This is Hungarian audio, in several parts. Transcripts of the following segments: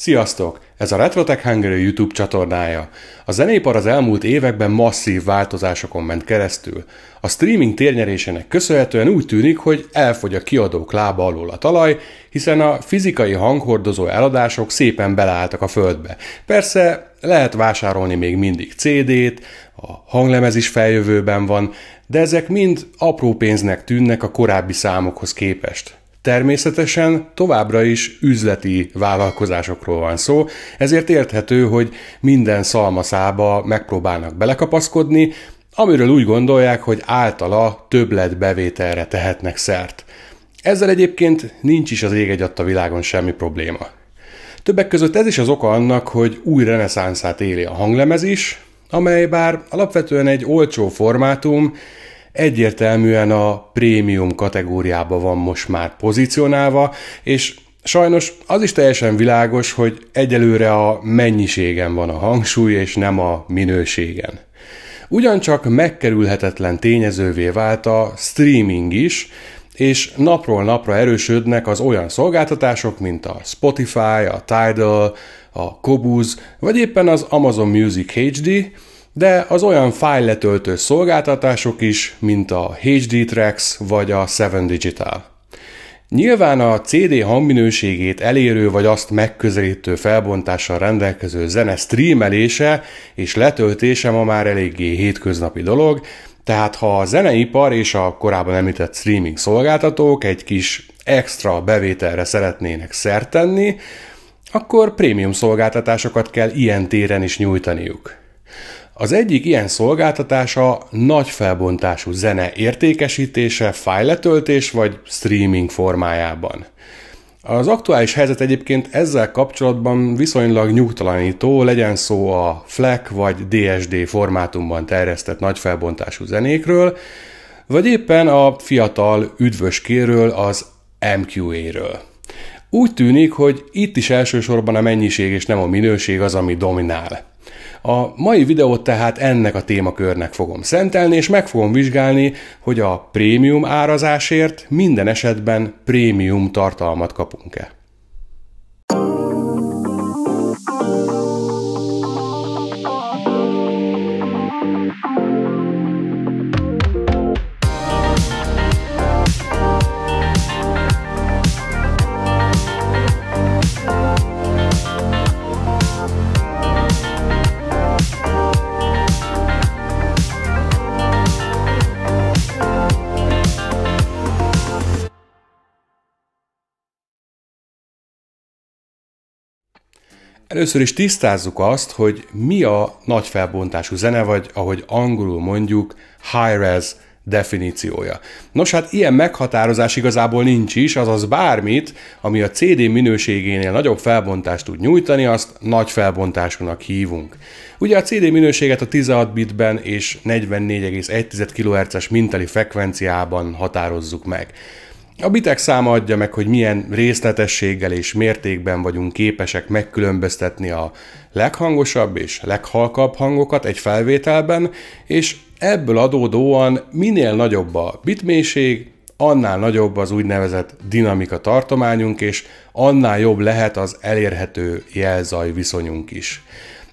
Sziasztok! Ez a RetroTech Hungary YouTube csatornája. A zenépar az elmúlt években masszív változásokon ment keresztül. A streaming térnyerésének köszönhetően úgy tűnik, hogy elfogy a kiadók lába alól a talaj, hiszen a fizikai hanghordozó eladások szépen beleálltak a földbe. Persze lehet vásárolni még mindig CD-t, a hanglemez is feljövőben van, de ezek mind apró pénznek tűnnek a korábbi számokhoz képest. Természetesen továbbra is üzleti vállalkozásokról van szó, ezért érthető, hogy minden szalmaszába megpróbálnak belekapaszkodni, amiről úgy gondolják, hogy általa többletbevételre tehetnek szert. Ezzel egyébként nincs is az ég egy adta világon semmi probléma. Többek között ez is az oka annak, hogy új reneszánszát éli a hanglemez is, amely bár alapvetően egy olcsó formátum, egyértelműen a prémium kategóriába van most már pozícionálva, és sajnos az is teljesen világos, hogy egyelőre a mennyiségen van a hangsúly, és nem a minőségen. Ugyancsak megkerülhetetlen tényezővé vált a streaming is, és napról napra erősödnek az olyan szolgáltatások, mint a Spotify, a Tidal, a Kobuz, vagy éppen az Amazon Music HD, de az olyan file letöltő szolgáltatások is, mint a HD Tracks vagy a 7 Digital. Nyilván a CD hangminőségét elérő vagy azt megközelítő felbontással rendelkező zene streamelése és letöltése ma már eléggé hétköznapi dolog, tehát ha a zeneipar és a korábban említett streaming szolgáltatók egy kis extra bevételre szeretnének szert tenni, akkor prémium szolgáltatásokat kell ilyen téren is nyújtaniuk. Az egyik ilyen szolgáltatása nagy felbontású zene értékesítése, fájletöltés vagy streaming formájában. Az aktuális helyzet egyébként ezzel kapcsolatban viszonylag nyugtalanító, legyen szó a FLAC vagy DSD formátumban terjesztett nagyfelbontású zenékről, vagy éppen a fiatal üdvöskéről, az MQA-ről. Úgy tűnik, hogy itt is elsősorban a mennyiség és nem a minőség az, ami dominál. A mai videót tehát ennek a témakörnek fogom szentelni, és meg fogom vizsgálni, hogy a prémium árazásért minden esetben prémium tartalmat kapunk-e. Először is tisztázzuk azt, hogy mi a nagy felbontású zene, vagy ahogy angolul mondjuk, high-res definíciója. Nos hát ilyen meghatározás igazából nincs is, azaz bármit, ami a CD minőségénél nagyobb felbontást tud nyújtani, azt nagy felbontásúnak hívunk. Ugye a CD minőséget a 16 bitben és 44,1 kHz-es minteli frekvenciában határozzuk meg. A bitek száma adja meg, hogy milyen részletességgel és mértékben vagyunk képesek megkülönböztetni a leghangosabb és leghalkabb hangokat egy felvételben, és ebből adódóan minél nagyobb a bitmélység, annál nagyobb az úgynevezett dinamika tartományunk, és annál jobb lehet az elérhető jelzaj viszonyunk is.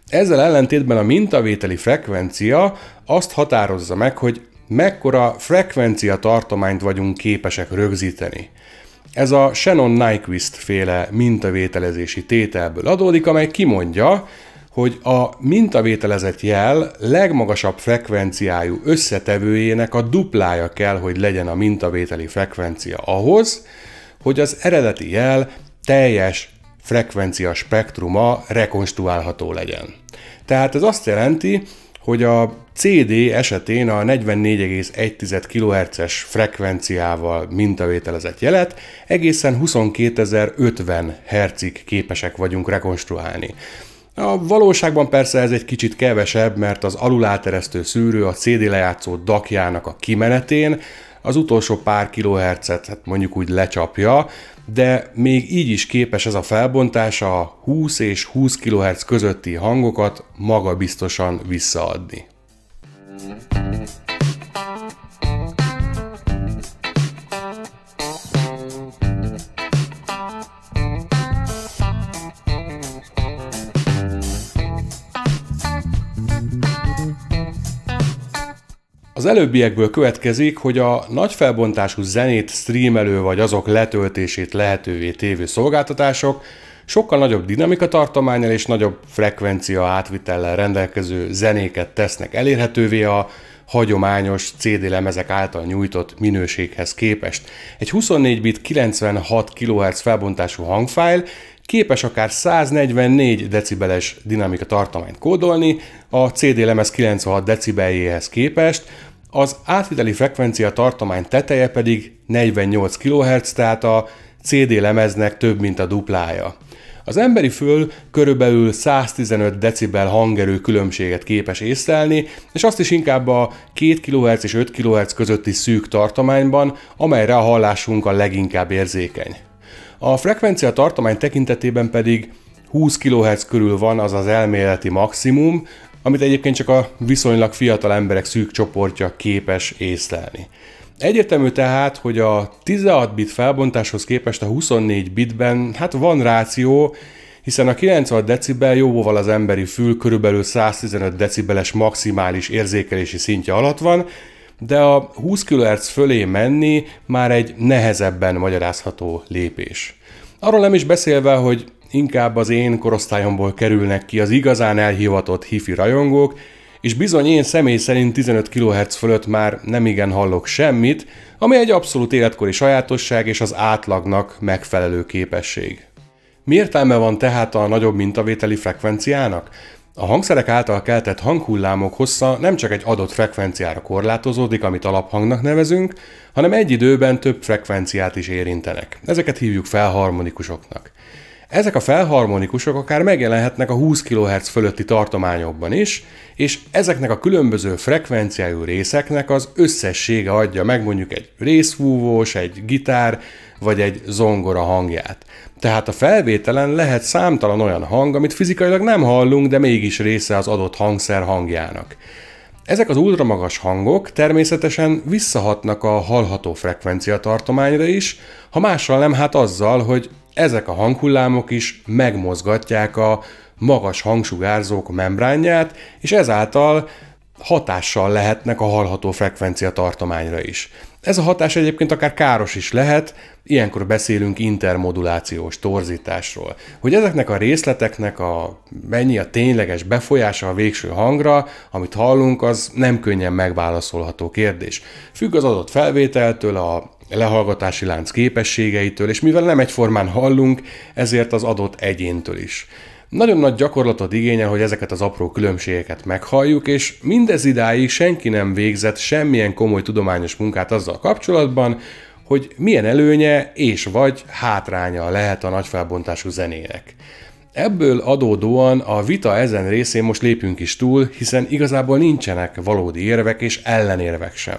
Ezzel ellentétben a mintavételi frekvencia azt határozza meg, hogy mekkora frekvencia tartományt vagyunk képesek rögzíteni. Ez a Shannon Nyquist féle mintavételezési tételből adódik, amely kimondja, hogy a mintavételezett jel legmagasabb frekvenciájú összetevőjének a duplája kell, hogy legyen a mintavételi frekvencia ahhoz, hogy az eredeti jel teljes frekvencia spektruma rekonstruálható legyen. Tehát ez azt jelenti, hogy a CD esetén a 44,1 kHz-es frekvenciával mintavételezett jelet egészen 22.050 Hz-ig képesek vagyunk rekonstruálni. A valóságban persze ez egy kicsit kevesebb, mert az aluláteresztő szűrő a CD lejátszó dakjának a kimenetén az utolsó pár kilohertzet hát mondjuk úgy lecsapja, de még így is képes ez a felbontás a 20 és 20 kHz közötti hangokat magabiztosan visszaadni. Mm-hmm. Az előbbiekből következik, hogy a nagy felbontású zenét streamelő vagy azok letöltését lehetővé tévő szolgáltatások sokkal nagyobb dinamikatartományjal és nagyobb frekvencia átvitellel rendelkező zenéket tesznek elérhetővé a hagyományos CD lemezek által nyújtott minőséghez képest. Egy 24 bit 96 kHz felbontású hangfájl képes akár 144 decibeles dinamika tartományt kódolni, a CD lemez 96 decibeljéhez képest, az átviteli frekvencia tartomány teteje pedig 48 kHz, tehát a CD lemeznek több, mint a duplája. Az emberi föl körülbelül 115 decibel hangerő különbséget képes észlelni, és azt is inkább a 2 kHz és 5 kHz közötti szűk tartományban, amelyre a hallásunk a leginkább érzékeny. A frekvencia tartomány tekintetében pedig 20 kHz körül van az az elméleti maximum, amit egyébként csak a viszonylag fiatal emberek szűk csoportja képes észlelni. Egyértelmű tehát, hogy a 16 bit felbontáshoz képest a 24 bitben hát van ráció, hiszen a 96 decibel jóval az emberi fül körülbelül 115 decibeles maximális érzékelési szintje alatt van, de a 20 kHz fölé menni már egy nehezebben magyarázható lépés. Arról nem is beszélve, hogy inkább az én korosztályomból kerülnek ki az igazán elhivatott hifi rajongók, és bizony én személy szerint 15 kHz fölött már nem igen hallok semmit, ami egy abszolút életkori sajátosság és az átlagnak megfelelő képesség. Mi értelme van tehát a nagyobb mintavételi frekvenciának? A hangszerek által keltett hanghullámok hossza nem csak egy adott frekvenciára korlátozódik, amit alaphangnak nevezünk, hanem egy időben több frekvenciát is érintenek. Ezeket hívjuk felharmonikusoknak. Ezek a felharmonikusok akár megjelenhetnek a 20 kHz fölötti tartományokban is, és ezeknek a különböző frekvenciájú részeknek az összessége adja meg mondjuk egy részfúvós, egy gitár vagy egy zongora hangját. Tehát a felvételen lehet számtalan olyan hang, amit fizikailag nem hallunk, de mégis része az adott hangszer hangjának. Ezek az ultramagas hangok természetesen visszahatnak a hallható frekvencia tartományra is, ha mással nem hát azzal, hogy ezek a hanghullámok is megmozgatják a magas hangsugárzók membránját, és ezáltal hatással lehetnek a hallható frekvencia tartományra is. Ez a hatás egyébként akár káros is lehet, ilyenkor beszélünk intermodulációs torzításról. Hogy ezeknek a részleteknek a mennyi a tényleges befolyása a végső hangra, amit hallunk, az nem könnyen megválaszolható kérdés. Függ az adott felvételtől, a lehallgatási lánc képességeitől, és mivel nem egyformán hallunk, ezért az adott egyéntől is. Nagyon nagy gyakorlatot igényel, hogy ezeket az apró különbségeket meghalljuk, és mindez idáig senki nem végzett semmilyen komoly tudományos munkát azzal kapcsolatban, hogy milyen előnye és vagy hátránya lehet a nagyfelbontású zenének. Ebből adódóan a vita ezen részén most lépünk is túl, hiszen igazából nincsenek valódi érvek és ellenérvek sem.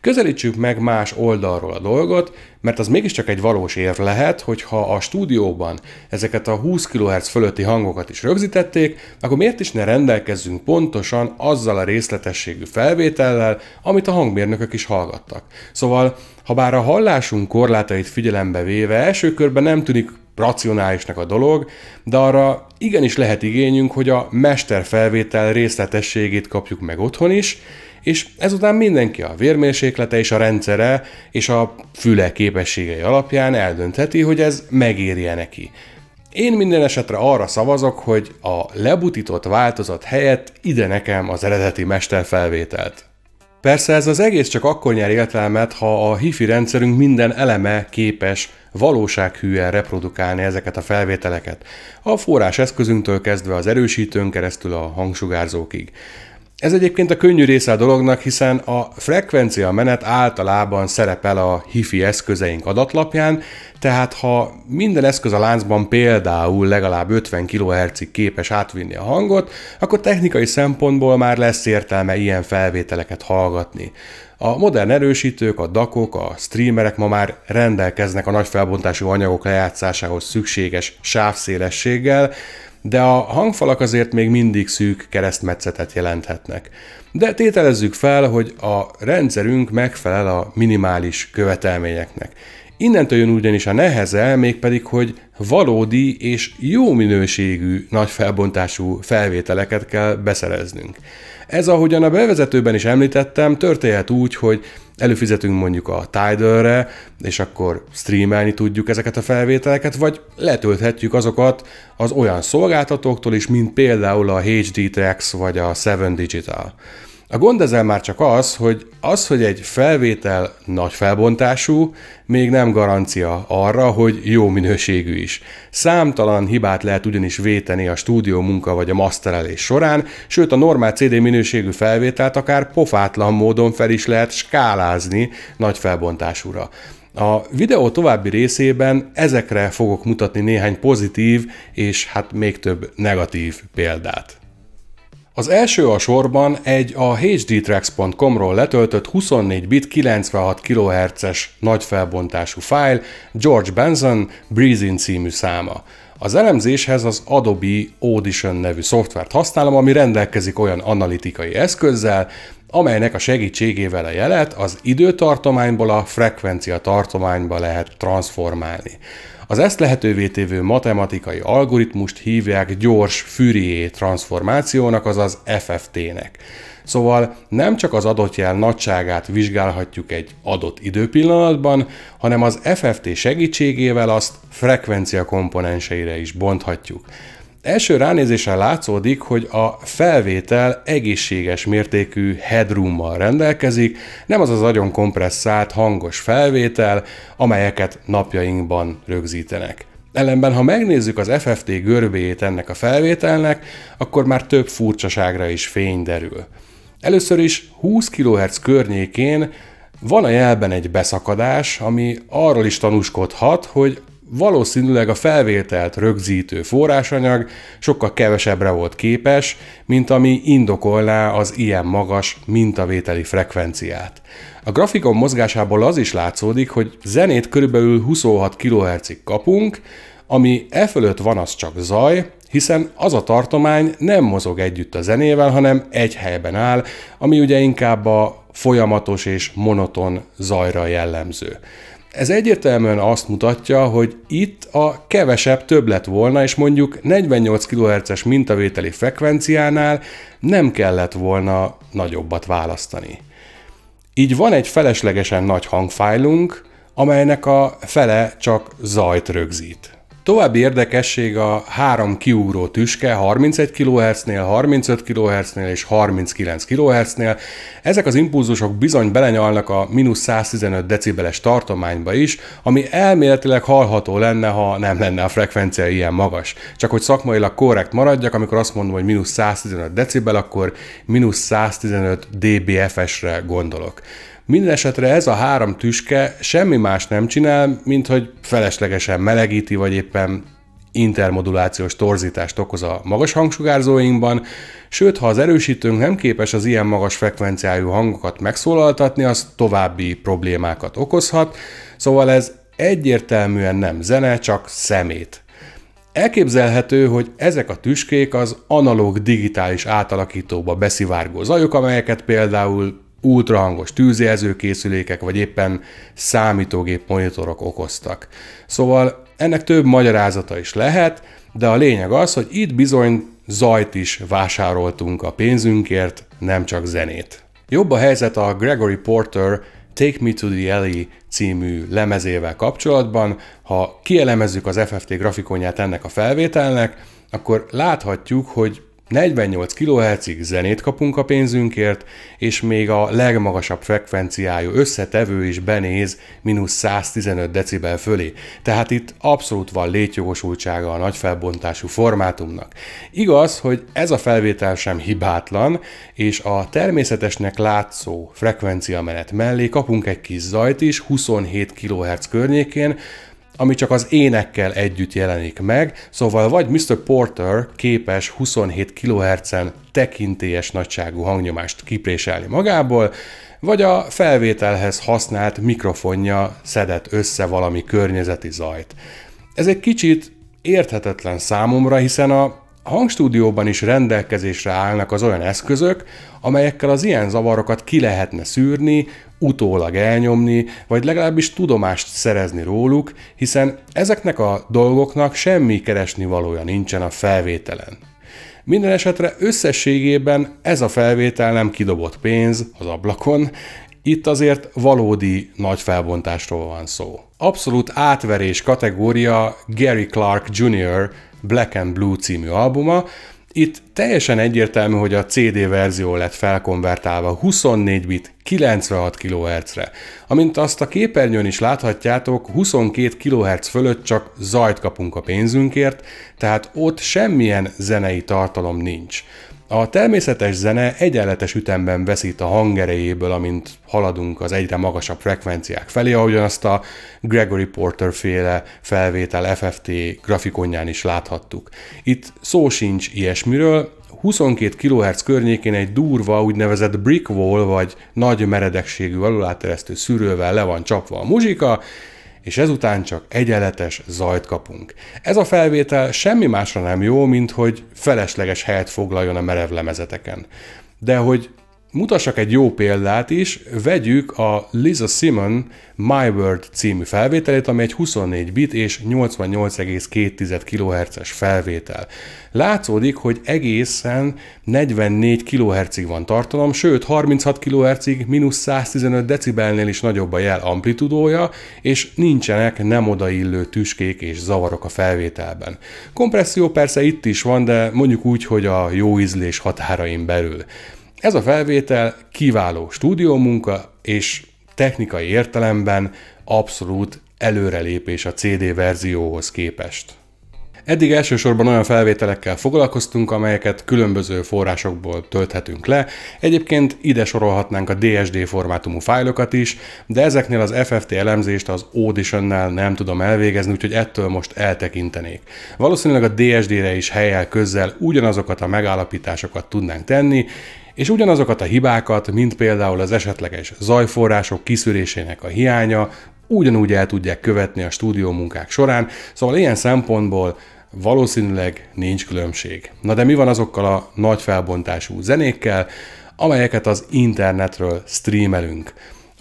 Közelítsük meg más oldalról a dolgot, mert az mégiscsak egy valós érv lehet, hogy ha a stúdióban ezeket a 20 kHz fölötti hangokat is rögzítették, akkor miért is ne rendelkezzünk pontosan azzal a részletességű felvétellel, amit a hangmérnökök is hallgattak. Szóval, ha bár a hallásunk korlátait figyelembe véve első körben nem tűnik racionálisnak a dolog, de arra igenis lehet igényünk, hogy a mesterfelvétel részletességét kapjuk meg otthon is, és ezután mindenki a vérmérséklete és a rendszere és a füle képességei alapján eldöntheti, hogy ez megérje neki. Én minden esetre arra szavazok, hogy a lebutított változat helyett ide nekem az eredeti mesterfelvételt. Persze ez az egész csak akkor nyer értelmet, ha a hifi rendszerünk minden eleme képes valósághűen reprodukálni ezeket a felvételeket. A forrás eszközünktől kezdve az erősítőn keresztül a hangsugárzókig. Ez egyébként a könnyű része a dolognak, hiszen a frekvencia menet általában szerepel a hifi eszközeink adatlapján, tehát ha minden eszköz a láncban például legalább 50 kHz-ig képes átvinni a hangot, akkor technikai szempontból már lesz értelme ilyen felvételeket hallgatni. A modern erősítők, a dakok, a streamerek ma már rendelkeznek a nagy felbontású anyagok lejátszásához szükséges sávszélességgel, de a hangfalak azért még mindig szűk keresztmetszetet jelenthetnek. De tételezzük fel, hogy a rendszerünk megfelel a minimális követelményeknek. Innentől jön ugyanis a neheze, mégpedig, hogy valódi és jó minőségű, nagy felbontású felvételeket kell beszereznünk. Ez, ahogyan a bevezetőben is említettem, történhet úgy, hogy előfizetünk mondjuk a Tidal-re, és akkor streamelni tudjuk ezeket a felvételeket, vagy letölthetjük azokat az olyan szolgáltatóktól is, mint például a HD Tracks vagy a 7 Digital. A gond ezzel már csak az, hogy az, hogy egy felvétel nagy felbontású, még nem garancia arra, hogy jó minőségű is. Számtalan hibát lehet ugyanis véteni a stúdió munka vagy a masterelés során, sőt a normál CD minőségű felvételt akár pofátlan módon fel is lehet skálázni nagy felbontásúra. A videó további részében ezekre fogok mutatni néhány pozitív és hát még több negatív példát. Az első a sorban egy a hdtracks.com-ról letöltött 24 bit 96 kHz-es nagy felbontású fájl George Benson Breezin című száma. Az elemzéshez az Adobe Audition nevű szoftvert használom, ami rendelkezik olyan analitikai eszközzel, amelynek a segítségével a jelet az időtartományból a frekvencia tartományba lehet transformálni. Az ezt lehetővé tévő matematikai algoritmust hívják gyors Fourier transformációnak, azaz FFT-nek. Szóval nem csak az adott jel nagyságát vizsgálhatjuk egy adott időpillanatban, hanem az FFT segítségével azt frekvencia komponenseire is bonthatjuk. Első ránézésre látszódik, hogy a felvétel egészséges mértékű headroommal rendelkezik, nem az az nagyon kompresszált hangos felvétel, amelyeket napjainkban rögzítenek. Ellenben, ha megnézzük az FFT görbéjét ennek a felvételnek, akkor már több furcsaságra is fény derül. Először is 20 kHz környékén van a jelben egy beszakadás, ami arról is tanúskodhat, hogy valószínűleg a felvételt rögzítő forrásanyag sokkal kevesebbre volt képes, mint ami indokolná az ilyen magas mintavételi frekvenciát. A grafikon mozgásából az is látszódik, hogy zenét körülbelül 26 kHz-ig kapunk, ami e fölött van, az csak zaj, hiszen az a tartomány nem mozog együtt a zenével, hanem egy helyben áll, ami ugye inkább a folyamatos és monoton zajra jellemző. Ez egyértelműen azt mutatja, hogy itt a kevesebb több lett volna, és mondjuk 48 kHz-es mintavételi frekvenciánál nem kellett volna nagyobbat választani. Így van egy feleslegesen nagy hangfájlunk, amelynek a fele csak zajt rögzít. További érdekesség a három kiúró tüske 31 kHz-nél, 35 kHz-nél és 39 kHz-nél. Ezek az impulzusok bizony belenyalnak a mínusz 115 decibeles tartományba is, ami elméletileg hallható lenne, ha nem lenne a frekvencia ilyen magas. Csak hogy szakmailag korrekt maradjak, amikor azt mondom, hogy mínusz 115 decibel, akkor mínusz 115 dBFS-re gondolok. Minden esetre ez a három tüske semmi más nem csinál, mint hogy feleslegesen melegíti, vagy éppen intermodulációs torzítást okoz a magas hangsugárzóinkban, sőt, ha az erősítőnk nem képes az ilyen magas frekvenciájú hangokat megszólaltatni, az további problémákat okozhat, szóval ez egyértelműen nem zene, csak szemét. Elképzelhető, hogy ezek a tüskék az analóg digitális átalakítóba beszivárgó zajok, amelyeket például ultrahangos tűzjelzőkészülékek, vagy éppen számítógép monitorok okoztak. Szóval ennek több magyarázata is lehet, de a lényeg az, hogy itt bizony zajt is vásároltunk a pénzünkért, nem csak zenét. Jobb a helyzet a Gregory Porter Take Me to the Alley című lemezével kapcsolatban. Ha kielemezzük az FFT grafikonját ennek a felvételnek, akkor láthatjuk, hogy 48 kHz-ig zenét kapunk a pénzünkért, és még a legmagasabb frekvenciájú összetevő is benéz mínusz 115 decibel fölé, tehát itt abszolút van létjogosultsága a nagy felbontású formátumnak. Igaz, hogy ez a felvétel sem hibátlan, és a természetesnek látszó menet mellé kapunk egy kis zajt is 27 kHz környékén, ami csak az énekkel együtt jelenik meg, szóval vagy Mr. Porter képes 27 kHz-en tekintélyes nagyságú hangnyomást kipréselni magából, vagy a felvételhez használt mikrofonja szedett össze valami környezeti zajt. Ez egy kicsit érthetetlen számomra, hiszen a a hangstúdióban is rendelkezésre állnak az olyan eszközök, amelyekkel az ilyen zavarokat ki lehetne szűrni, utólag elnyomni, vagy legalábbis tudomást szerezni róluk, hiszen ezeknek a dolgoknak semmi keresni valója nincsen a felvételen. Minden esetre összességében ez a felvétel nem kidobott pénz az ablakon, itt azért valódi nagy felbontásról van szó. Abszolút átverés kategória Gary Clark Jr., Black and Blue című albuma, itt teljesen egyértelmű, hogy a CD verzió lett felkonvertálva 24 bit 96 kHz-re. Amint azt a képernyőn is láthatjátok, 22 kHz fölött csak zajt kapunk a pénzünkért, tehát ott semmilyen zenei tartalom nincs. A természetes zene egyenletes ütemben veszít a hangerejéből, amint haladunk az egyre magasabb frekvenciák felé, ahogyan azt a Gregory Porter féle felvétel FFT grafikonján is láthattuk. Itt szó sincs ilyesmiről, 22 kHz környékén egy durva úgynevezett brick wall, vagy nagy meredekségű aluláteresztő szűrővel le van csapva a muzsika, és ezután csak egyenletes zajt kapunk. Ez a felvétel semmi másra nem jó, mint hogy felesleges helyet foglaljon a merev lemezeteken. De hogy mutassak egy jó példát is, vegyük a Lisa Simon My World című felvételét, ami egy 24 bit és 88,2 kHz-es felvétel. Látszódik, hogy egészen 44 kHz-ig van tartalom, sőt 36 kHz-ig mínusz 115 decibelnél is nagyobb a jel amplitudója, és nincsenek nem odaillő tüskék és zavarok a felvételben. Kompresszió persze itt is van, de mondjuk úgy, hogy a jó ízlés határain belül. Ez a felvétel kiváló stúdiómunka, és technikai értelemben abszolút előrelépés a CD verzióhoz képest. Eddig elsősorban olyan felvételekkel foglalkoztunk, amelyeket különböző forrásokból tölthetünk le. Egyébként ide sorolhatnánk a DSD formátumú fájlokat is, de ezeknél az FFT elemzést az audition nem tudom elvégezni, úgyhogy ettől most eltekintenék. Valószínűleg a DSD-re is helyel közzel ugyanazokat a megállapításokat tudnánk tenni, és ugyanazokat a hibákat, mint például az esetleges zajforrások kiszűrésének a hiánya, ugyanúgy el tudják követni a stúdió munkák során, szóval ilyen szempontból valószínűleg nincs különbség. Na de mi van azokkal a nagy felbontású zenékkel, amelyeket az internetről streamelünk?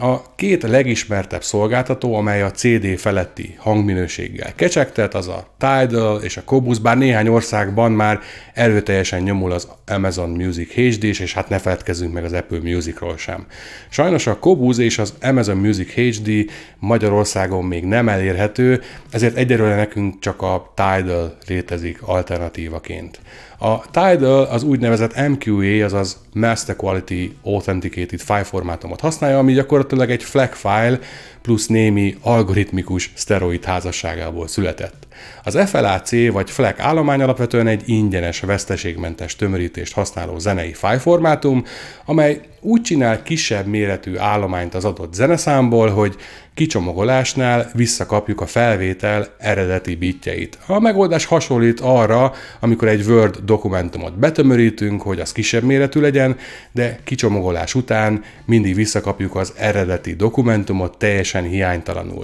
A két legismertebb szolgáltató, amely a CD feletti hangminőséggel kecsegtet, az a Tidal és a Cobus, bár néhány országban már erőteljesen nyomul az Amazon Music hd és hát ne feledkezzünk meg az Apple Musicról sem. Sajnos a Cobus és az Amazon Music HD Magyarországon még nem elérhető, ezért egyelőre nekünk csak a Tidal létezik alternatívaként. A Tidal az úgynevezett MQA, azaz Master Quality Authenticated File formátumot használja, ami gyakorlatilag gyakorlatilag egy flag file, plusz némi algoritmikus szteroid házasságából született. Az FLAC vagy FLAC e állomány alapvetően egy ingyenes, veszteségmentes tömörítést használó zenei fájformátum, amely úgy csinál kisebb méretű állományt az adott zeneszámból, hogy kicsomagolásnál visszakapjuk a felvétel eredeti bitjeit. A megoldás hasonlít arra, amikor egy Word dokumentumot betömörítünk, hogy az kisebb méretű legyen, de kicsomagolás után mindig visszakapjuk az eredeti dokumentumot teljes teljesen hiánytalanul.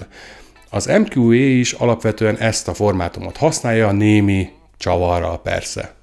Az MQE is alapvetően ezt a formátumot használja, némi csavarral persze.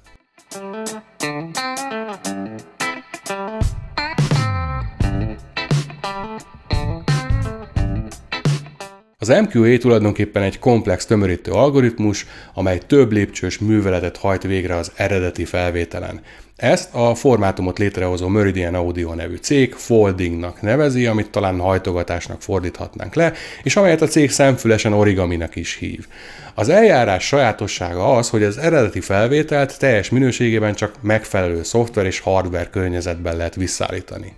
Az MQA tulajdonképpen egy komplex tömörítő algoritmus, amely több lépcsős műveletet hajt végre az eredeti felvételen. Ezt a formátumot létrehozó Meridian Audio nevű cég foldingnak nevezi, amit talán hajtogatásnak fordíthatnánk le, és amelyet a cég szemfülesen origaminak is hív. Az eljárás sajátossága az, hogy az eredeti felvételt teljes minőségében csak megfelelő szoftver és hardware környezetben lehet visszaállítani.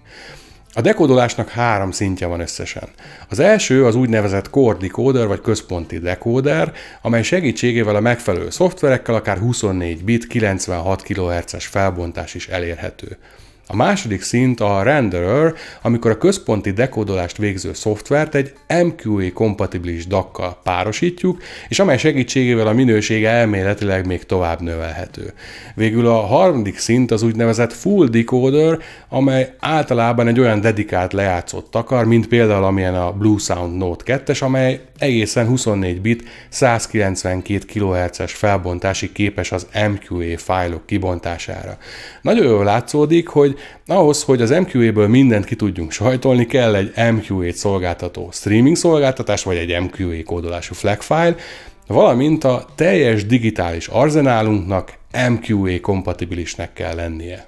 A dekódolásnak három szintje van összesen. Az első az úgynevezett core decoder vagy központi decoder, amely segítségével a megfelelő szoftverekkel akár 24 bit 96 kHz-es felbontás is elérhető. A második szint a renderer, amikor a központi dekódolást végző szoftvert egy MQA-kompatibilis e DAC-kal párosítjuk, és amely segítségével a minőség elméletileg még tovább növelhető. Végül a harmadik szint az úgynevezett full decoder, amely általában egy olyan dedikált lejátszott takar, mint például amilyen a Blue Sound Note 2-es, amely egészen 24 bit, 192 kHz-es felbontásig képes az MQA e fájlok kibontására. Nagyon jól látszódik, hogy ahhoz, hogy az MQA-ből mindent ki tudjunk sajtolni, kell egy MQA-t szolgáltató streaming szolgáltatás, vagy egy MQA kódolású flag file, valamint a teljes digitális arzenálunknak MQA kompatibilisnek kell lennie.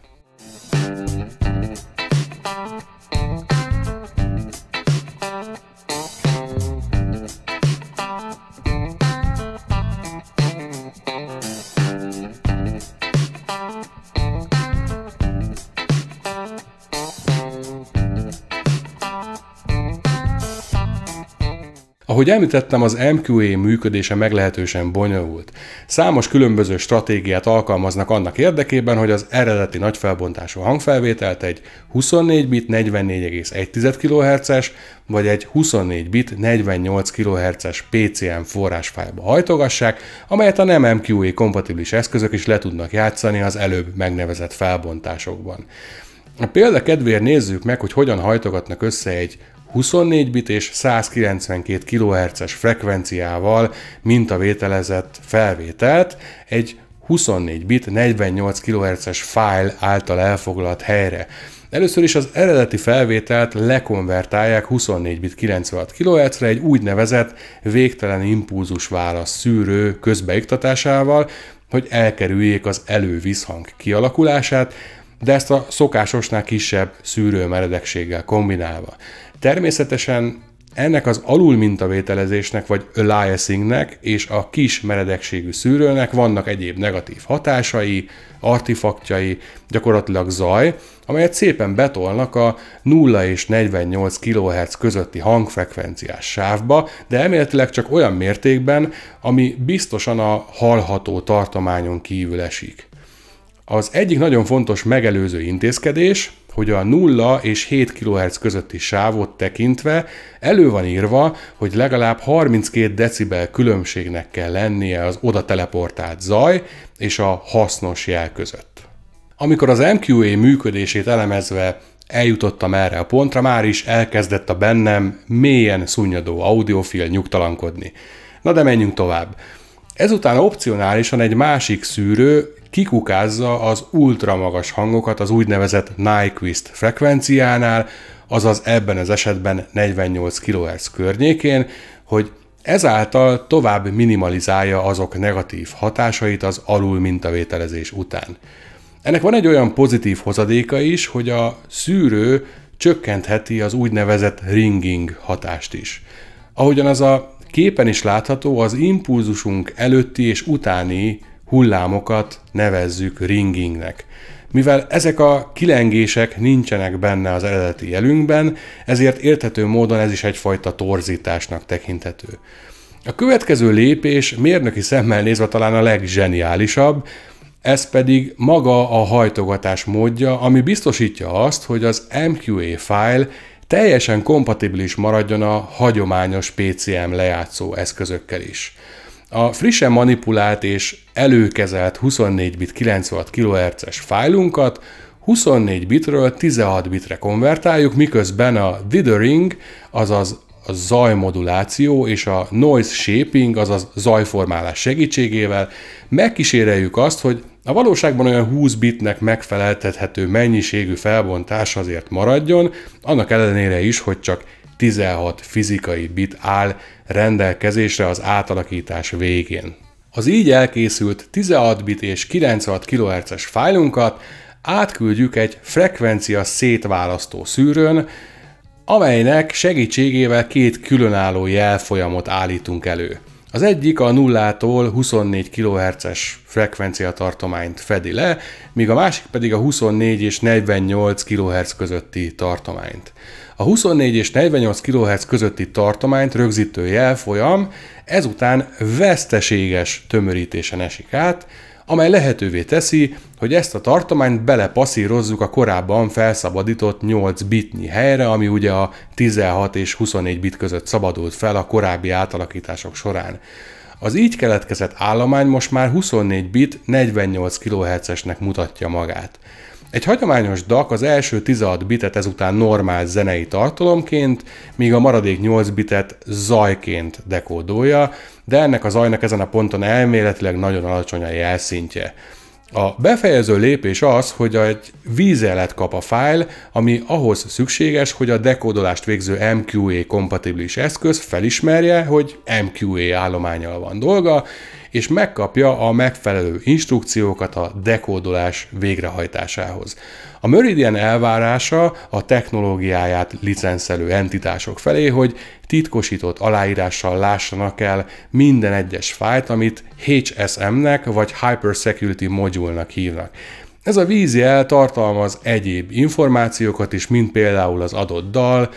Ahogy említettem, az MQA működése meglehetősen bonyolult. Számos különböző stratégiát alkalmaznak annak érdekében, hogy az eredeti nagyfelbontású hangfelvételt egy 24 bit 44,1 kHz-es vagy egy 24 bit 48 kHz-es PCM forrásfájba hajtogassák, amelyet a nem MQA kompatibilis eszközök is le tudnak játszani az előbb megnevezett felbontásokban. A példa kedvéért nézzük meg, hogy hogyan hajtogatnak össze egy 24 bit és 192 kHz-es frekvenciával mintavételezett felvételt egy 24 bit 48 kHz-es file által elfoglalt helyre. Először is az eredeti felvételt lekonvertálják 24 bit 96 kHz-re egy úgynevezett végtelen impulzus válasz szűrő közbeiktatásával, hogy elkerüljék az előviszhang kialakulását, de ezt a szokásosnál kisebb szűrő meredekséggel kombinálva. Természetesen ennek az alulmintavételezésnek vagy aliasingnek és a kis meredekségű szűrőnek vannak egyéb negatív hatásai, artifaktjai, gyakorlatilag zaj, amelyet szépen betolnak a 0 és 48 kHz közötti hangfrekvenciás sávba, de emléletileg csak olyan mértékben, ami biztosan a hallható tartományon kívül esik. Az egyik nagyon fontos megelőző intézkedés, hogy a 0 és 7 kHz közötti sávot tekintve elő van írva, hogy legalább 32 decibel különbségnek kell lennie az oda teleportált zaj és a hasznos jel között. Amikor az MQA működését elemezve eljutottam erre a pontra, már is elkezdett a bennem mélyen szunnyadó audiofil nyugtalankodni. Na de menjünk tovább. Ezután opcionálisan egy másik szűrő kikukázza az ultramagas hangokat az úgynevezett Nyquist frekvenciánál, azaz ebben az esetben 48 kHz környékén, hogy ezáltal tovább minimalizálja azok negatív hatásait az alul mintavételezés után. Ennek van egy olyan pozitív hozadéka is, hogy a szűrő csökkentheti az úgynevezett ringing hatást is. Ahogyan az a képen is látható, az impulzusunk előtti és utáni hullámokat nevezzük ringingnek. Mivel ezek a kilengések nincsenek benne az eredeti jelünkben, ezért érthető módon ez is egyfajta torzításnak tekinthető. A következő lépés mérnöki szemmel nézve talán a leggeniálisabb, ez pedig maga a hajtogatás módja, ami biztosítja azt, hogy az MQA file teljesen kompatibilis maradjon a hagyományos PCM lejátszó eszközökkel is. A frissen manipulált és előkezelt 24 bit 96 kHz-es fájlunkat 24 bitről 16 bitre konvertáljuk, miközben a dithering, azaz a zajmoduláció és a noise shaping, azaz zajformálás segítségével megkíséreljük azt, hogy a valóságban olyan 20 bitnek megfeleltethető mennyiségű felbontás azért maradjon, annak ellenére is, hogy csak 16 fizikai bit áll rendelkezésre az átalakítás végén. Az így elkészült 16 bit és 96 kHz-es fájlunkat átküldjük egy frekvencia szétválasztó szűrőn, amelynek segítségével két különálló jelfolyamot állítunk elő. Az egyik a nullától 24 kHz-es frekvenciatartományt fedi le, míg a másik pedig a 24 és 48 kHz közötti tartományt. A 24 és 48 kHz közötti tartományt rögzítő jelfolyam ezután veszteséges tömörítésen esik át, amely lehetővé teszi, hogy ezt a tartományt belepasszírozzuk a korábban felszabadított 8 bitnyi helyre, ami ugye a 16 és 24 bit között szabadult fel a korábbi átalakítások során. Az így keletkezett állomány most már 24 bit 48 kHz-esnek mutatja magát. Egy hagyományos DAC az első 16 bitet ezután normál zenei tartalomként, míg a maradék 8 bitet zajként dekódolja, de ennek a zajnak ezen a ponton elméletileg nagyon alacsony a jelszintje. A befejező lépés az, hogy egy vízelet kap a fájl, ami ahhoz szükséges, hogy a dekódolást végző MQA kompatibilis eszköz felismerje, hogy MQA állományal van dolga, és megkapja a megfelelő instrukciókat a dekódolás végrehajtásához. A Meridian elvárása a technológiáját licenszelő entitások felé, hogy titkosított aláírással lássanak el minden egyes fájt, amit HSM-nek vagy Hyper Security Module-nak hívnak. Ez a vízjel tartalmaz egyéb információkat is, mint például az adott dal,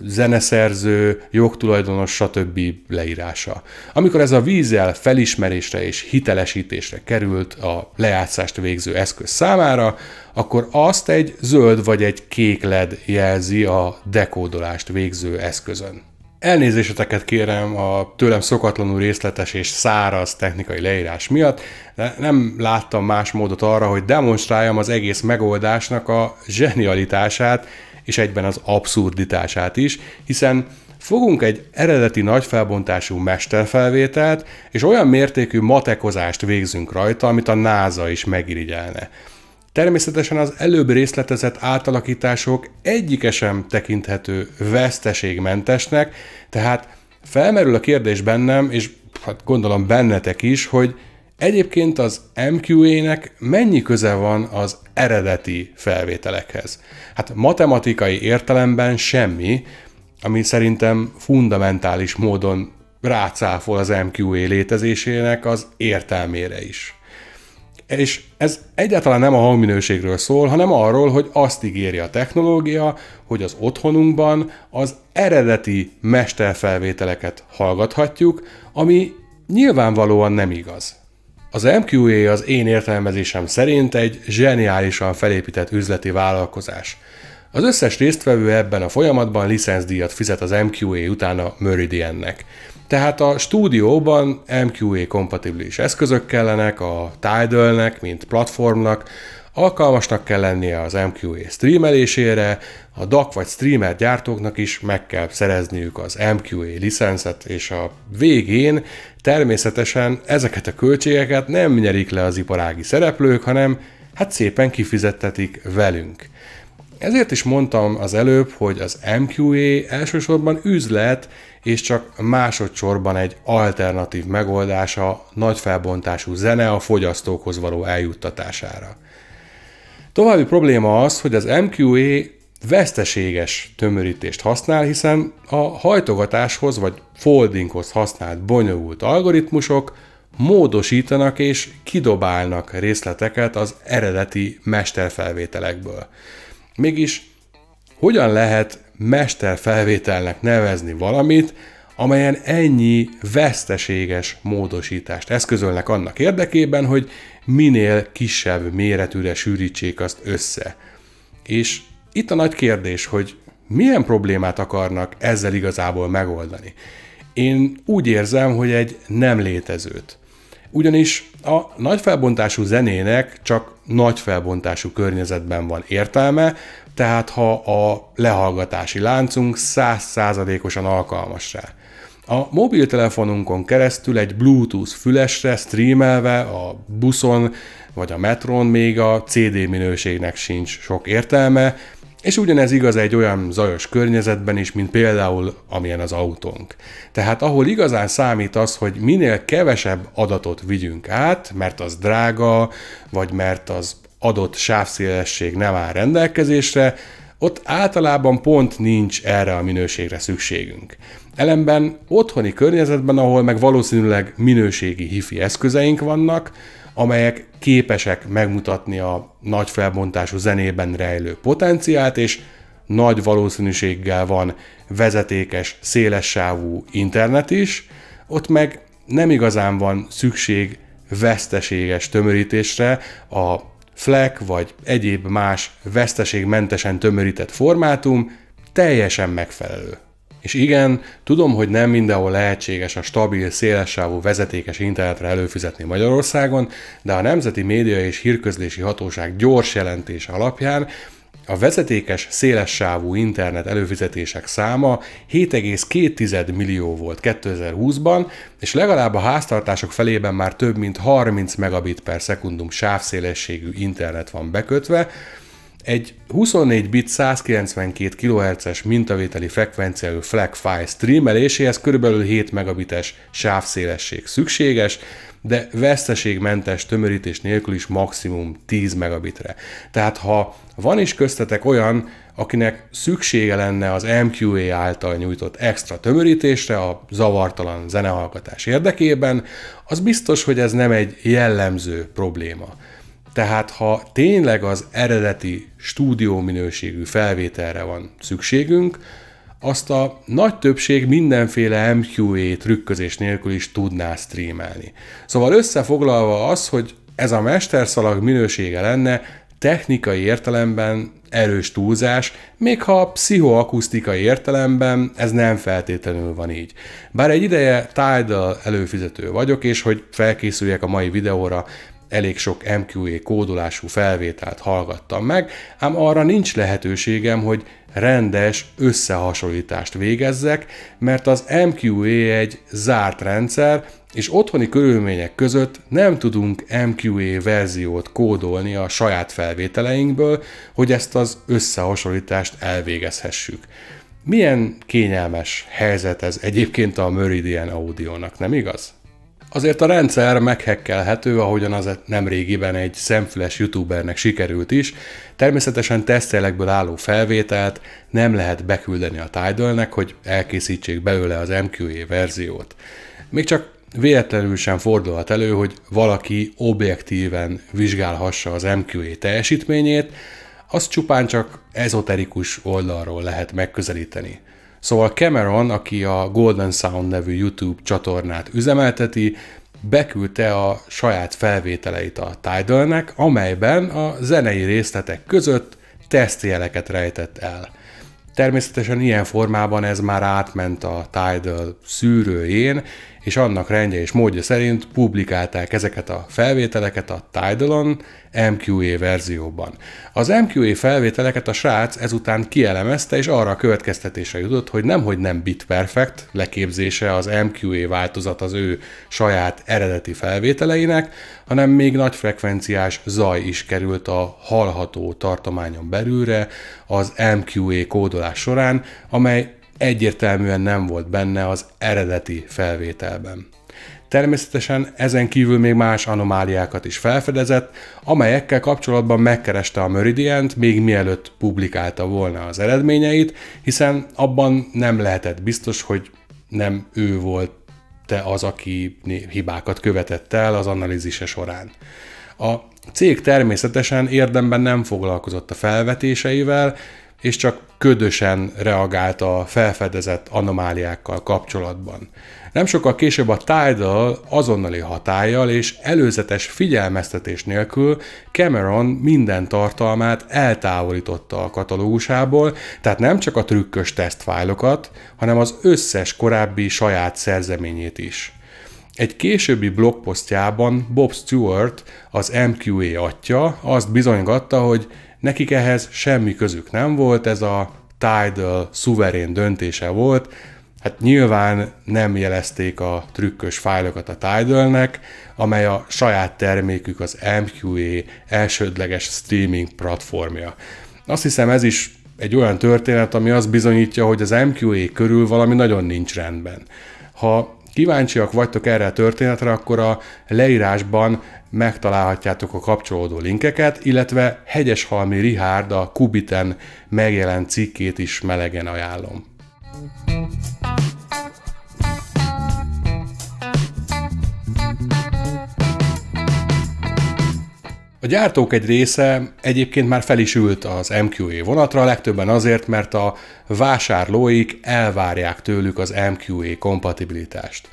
zeneszerző, jogtulajdonos, stb. leírása. Amikor ez a vízzel felismerésre és hitelesítésre került a lejátszást végző eszköz számára, akkor azt egy zöld vagy egy kék led jelzi a dekódolást végző eszközön. Elnézéseteket kérem a tőlem szokatlanul részletes és száraz technikai leírás miatt, de nem láttam más módot arra, hogy demonstráljam az egész megoldásnak a zsenialitását, és egyben az abszurditását is, hiszen fogunk egy eredeti nagy felbontású mesterfelvételt, és olyan mértékű matekozást végzünk rajta, amit a NASA is megirigyelne. Természetesen az előbb részletezett átalakítások egyike sem tekinthető veszteségmentesnek, tehát felmerül a kérdés bennem, és hát gondolom bennetek is, hogy egyébként az MQA-nek mennyi köze van az eredeti felvételekhez. Hát matematikai értelemben semmi, ami szerintem fundamentális módon rácáfol az MQA létezésének az értelmére is. És ez egyáltalán nem a hangminőségről szól, hanem arról, hogy azt ígéri a technológia, hogy az otthonunkban az eredeti mesterfelvételeket hallgathatjuk, ami nyilvánvalóan nem igaz. Az MQA az én értelmezésem szerint egy zseniálisan felépített üzleti vállalkozás. Az összes résztvevő ebben a folyamatban licenszdíjat fizet az MQA utána Meridiannek. Tehát a stúdióban MQA kompatibilis eszközök kellenek, a Tidalnek, mint platformnak, alkalmasnak kell lennie az MQA streamelésére, a DAC vagy streamer gyártóknak is meg kell szerezniük az MQA licenszet, és a végén természetesen ezeket a költségeket nem nyerik le az iparági szereplők, hanem hát szépen kifizettetik velünk. Ezért is mondtam az előbb, hogy az MQA elsősorban üzlet, és csak másodszorban egy alternatív megoldása nagy felbontású zene a fogyasztókhoz való eljuttatására. További probléma az, hogy az MQA veszteséges tömörítést használ, hiszen a hajtogatáshoz vagy foldinghoz használt bonyolult algoritmusok módosítanak és kidobálnak részleteket az eredeti mesterfelvételekből. Mégis hogyan lehet mesterfelvételnek nevezni valamit, amelyen ennyi veszteséges módosítást eszközölnek annak érdekében, hogy minél kisebb méretűre sűrítsék azt össze. És itt a nagy kérdés, hogy milyen problémát akarnak ezzel igazából megoldani. Én úgy érzem, hogy egy nem létezőt. Ugyanis a nagy felbontású zenének csak nagy felbontású környezetben van értelme, tehát ha a lehallgatási láncunk százszázalékosan alkalmas rá. A mobiltelefonunkon keresztül egy Bluetooth fülesre streamelve a buszon vagy a metron még a CD minőségnek sincs sok értelme, és ugyanez igaz egy olyan zajos környezetben is, mint például amilyen az autónk. Tehát ahol igazán számít az, hogy minél kevesebb adatot vigyünk át, mert az drága, vagy mert az adott sávszélesség nem áll rendelkezésre, ott általában pont nincs erre a minőségre szükségünk. Ellenben otthoni környezetben, ahol meg valószínűleg minőségi hifi eszközeink vannak, amelyek képesek megmutatni a nagy felbontású zenében rejlő potenciált, és nagy valószínűséggel van vezetékes, szélessávú internet is, ott meg nem igazán van szükség veszteséges tömörítésre, a FLAC vagy egyéb más veszteségmentesen tömörített formátum teljesen megfelelő. És igen, tudom, hogy nem mindenhol lehetséges a stabil, szélessávú vezetékes internetre előfizetni Magyarországon, de a Nemzeti Média és Hírközlési Hatóság gyors jelentése alapján a vezetékes szélessávú internet előfizetések száma 7,2 millió volt 2020-ban, és legalább a háztartások felében már több mint 30 megabit per szekundum sávszélességű internet van bekötve, egy 24 bit 192 kHz-es mintavételi frekvenciájú FLAC file streameléséhez kb. 7 megabites sávszélesség szükséges, de veszteségmentes tömörítés nélkül is maximum 10 megabitre. Tehát ha van is köztetek olyan, akinek szüksége lenne az MQA által nyújtott extra tömörítésre a zavartalan zenehallgatás érdekében, az biztos, hogy ez nem egy jellemző probléma. Tehát ha tényleg az eredeti stúdió minőségű felvételre van szükségünk, azt a nagy többség mindenféle MQA trükközés nélkül is tudná streamelni. Szóval összefoglalva az, hogy ez a mesterszalag minősége lenne technikai értelemben erős túlzás, még ha pszichoakusztikai értelemben ez nem feltétlenül van így. Bár egy ideje Tidal előfizető vagyok, és hogy felkészüljek a mai videóra, elég sok MQE kódolású felvételt hallgattam meg, ám arra nincs lehetőségem, hogy rendes összehasonlítást végezzek, mert az MQE egy zárt rendszer, és otthoni körülmények között nem tudunk MQE verziót kódolni a saját felvételeinkből, hogy ezt az összehasonlítást elvégezhessük. Milyen kényelmes helyzet ez egyébként a Meridian Audio-nak, nem igaz? Azért a rendszer meghekkelhető, ahogyan az nemrégiben egy szemfüles youtubernek sikerült is. Természetesen tesztelekből álló felvételt nem lehet beküldeni a tidal hogy elkészítsék belőle az MQA verziót. Még csak véletlenül sem fordulhat elő, hogy valaki objektíven vizsgálhassa az MQA teljesítményét, azt csupán csak ezoterikus oldalról lehet megközelíteni. Szóval Cameron, aki a Golden Sound nevű YouTube csatornát üzemelteti, beküldte a saját felvételeit a Tidalnek, amelyben a zenei részletek között tesztjeleket rejtett el. Természetesen ilyen formában ez már átment a Tidal szűrőjén, és annak rendje és módja szerint publikálták ezeket a felvételeket a Tidalon MQA verzióban. Az MQA felvételeket a srác ezután kielemezte, és arra a következtetésre jutott, hogy nemhogy nem bitperfect leképzése az MQA változat az ő saját eredeti felvételeinek, hanem még nagy frekvenciás zaj is került a hallható tartományon belülre az MQA kódolás során, amely egyértelműen nem volt benne az eredeti felvételben. Természetesen ezen kívül még más anomáliákat is felfedezett, amelyekkel kapcsolatban megkereste a Meridiant még mielőtt publikálta volna az eredményeit, hiszen abban nem lehetett biztos, hogy nem ő volt te az, aki hibákat követett el az analízise során. A cég természetesen érdemben nem foglalkozott a felvetéseivel, és csak ködösen reagált a felfedezett anomáliákkal kapcsolatban. Nem sokkal később a Tidal azonnali hatállyal és előzetes figyelmeztetés nélkül Cameron minden tartalmát eltávolította a katalógusából, tehát nem csak a trükkös tesztfájlokat, hanem az összes korábbi saját szerzeményét is. Egy későbbi blogposztjában Bob Stewart, az MQA atya azt bizonygatta, hogy Nekik ehhez semmi közük nem volt, ez a Tidal szuverén döntése volt, Hát nyilván nem jelezték a trükkös fájlokat a Tidalnek, amely a saját termékük az MQA elsődleges streaming platformja. Azt hiszem ez is egy olyan történet, ami azt bizonyítja, hogy az MQA körül valami nagyon nincs rendben. Ha kíváncsiak vagytok erre a történetre, akkor a leírásban megtalálhatjátok a kapcsolódó linkeket, illetve Hegyeshalmi Rihárd a Kubiten megjelent cikkét is melegen ajánlom. thank you A gyártók egy része egyébként már fel is ült az MQE vonatra, legtöbben azért, mert a vásárlóik elvárják tőlük az MQE kompatibilitást.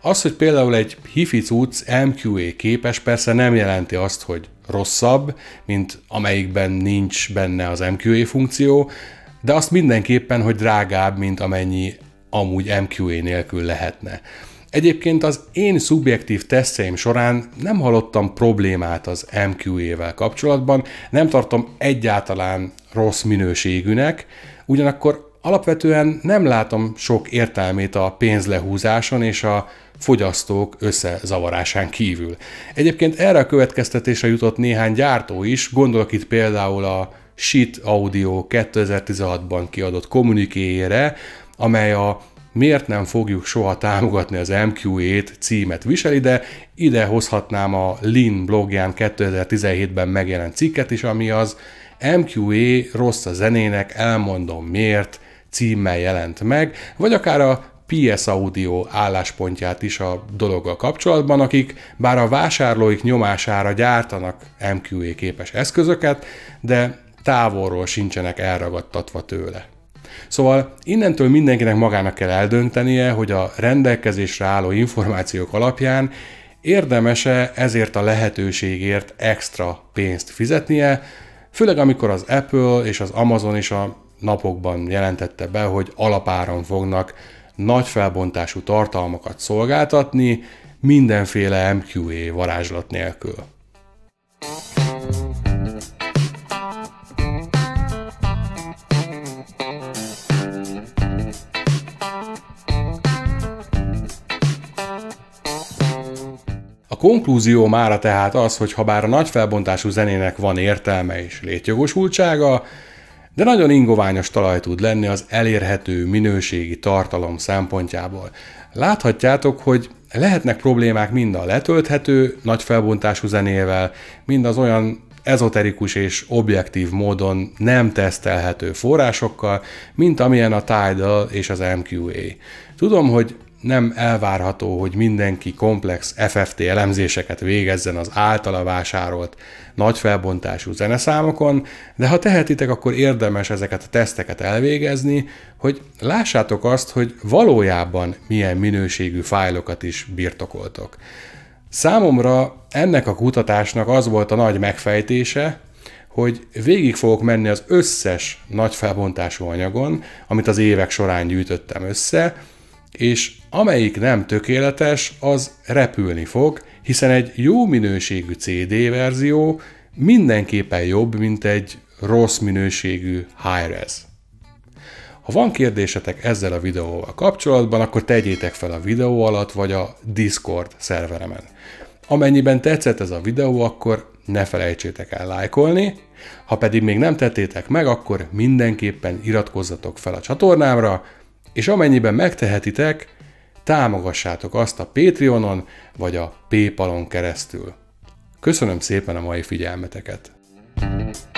Az, hogy például egy hifi cucc MQE képes, persze nem jelenti azt, hogy rosszabb, mint amelyikben nincs benne az MQE funkció, de azt mindenképpen, hogy drágább, mint amennyi amúgy MQE nélkül lehetne. Egyébként az én szubjektív teszteim során nem hallottam problémát az MQE-vel kapcsolatban, nem tartom egyáltalán rossz minőségűnek, ugyanakkor alapvetően nem látom sok értelmét a pénzlehúzáson és a fogyasztók összezavarásán kívül. Egyébként erre a következtetésre jutott néhány gyártó is, gondolok itt például a Shit Audio 2016-ban kiadott kommunikéjére, amely a miért nem fogjuk soha támogatni az MQE-t címet viseli, de ide hozhatnám a Lin blogján 2017-ben megjelent cikket is, ami az MQE rossz a zenének, elmondom miért címmel jelent meg, vagy akár a PS Audio álláspontját is a dologgal kapcsolatban, akik bár a vásárlóik nyomására gyártanak MQE képes eszközöket, de távolról sincsenek elragadtatva tőle. Szóval innentől mindenkinek magának kell eldöntenie, hogy a rendelkezésre álló információk alapján érdemese ezért a lehetőségért extra pénzt fizetnie, főleg amikor az Apple és az Amazon is a napokban jelentette be, hogy alapáron fognak nagy felbontású tartalmakat szolgáltatni, mindenféle MQA varázslat nélkül. Konklúzió mára tehát az, hogy ha bár a nagy felbontású zenének van értelme és létjogosultsága, de nagyon ingoványos talaj tud lenni az elérhető minőségi tartalom szempontjából. Láthatjátok, hogy lehetnek problémák mind a letölthető, nagy felbontású zenével, mind az olyan ezoterikus és objektív módon nem tesztelhető forrásokkal, mint amilyen a Tidal és az MQA. Tudom, hogy nem elvárható, hogy mindenki komplex FFT elemzéseket végezzen az általa vásárolt nagy felbontású zeneszámokon, de ha tehetitek, akkor érdemes ezeket a teszteket elvégezni, hogy lássátok azt, hogy valójában milyen minőségű fájlokat is birtokoltok. Számomra ennek a kutatásnak az volt a nagy megfejtése, hogy végig fogok menni az összes nagy felbontású anyagon, amit az évek során gyűjtöttem össze, és amelyik nem tökéletes, az repülni fog, hiszen egy jó minőségű CD verzió mindenképpen jobb, mint egy rossz minőségű high-res. Ha van kérdésetek ezzel a videóval kapcsolatban, akkor tegyétek fel a videó alatt vagy a Discord szerveremen. Amennyiben tetszett ez a videó, akkor ne felejtsétek el lájkolni, ha pedig még nem tettétek meg, akkor mindenképpen iratkozzatok fel a csatornámra, és amennyiben megtehetitek, támogassátok azt a Patreonon vagy a Paypalon keresztül. Köszönöm szépen a mai figyelmeteket! thank you